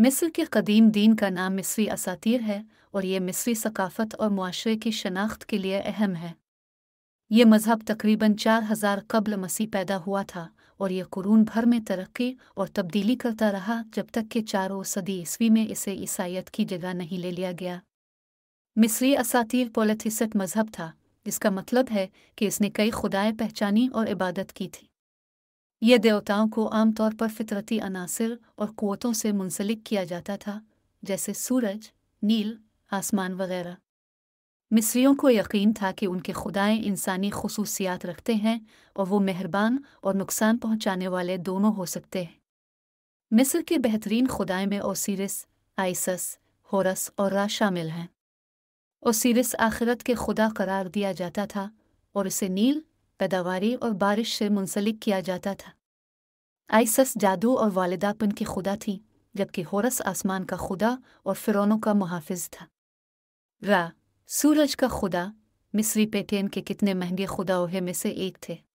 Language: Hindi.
मिस्र के कदीम दीन का नाम मिस्री असातीर है और ये मिस्री सकाफ़त और माशरे की शनाख्त के लिए अहम है ये मज़हब तकरीबन चार हज़ार कबल मसीह पैदा हुआ था और यह कुरून भर में तरक्की और तब्दीली करता रहा जब तक कि चारों सदी ईस्वी में इसे ईसाइत की जगह नहीं ले लिया गया मिस्री असातिर पोलिथिसट मज़हब था इसका मतलब है कि इसने कई खुदाएँ पहचानी और इबादत की थी ये देवताओं को आमतौर पर फितरती अनासर और कुतों से मुंसलिक किया जाता था जैसे सूरज नील आसमान वगैरह मिस्रियों को यकीन था कि उनके खुदाएं इंसानी खसूसियात रखते हैं और वो मेहरबान और नुकसान पहुंचाने वाले दोनों हो सकते हैं मिस्र के बेहतरीन खुदाएं में ओसीरिस आइसस होरस और रा शामिल हैं ओसीरिस आखिरत के खुदा करार दिया जाता था और इसे नील पैदावारी और बारिश से मुंसलिक किया जाता था आइसस जादू और वालदापन की खुदा थी जबकि होरस आसमान का खुदा और फिरौनों का मुहाफिज था रा सूरज का खुदा मिस्री पेटेन के कितने महंगे खुदाओं में से एक थे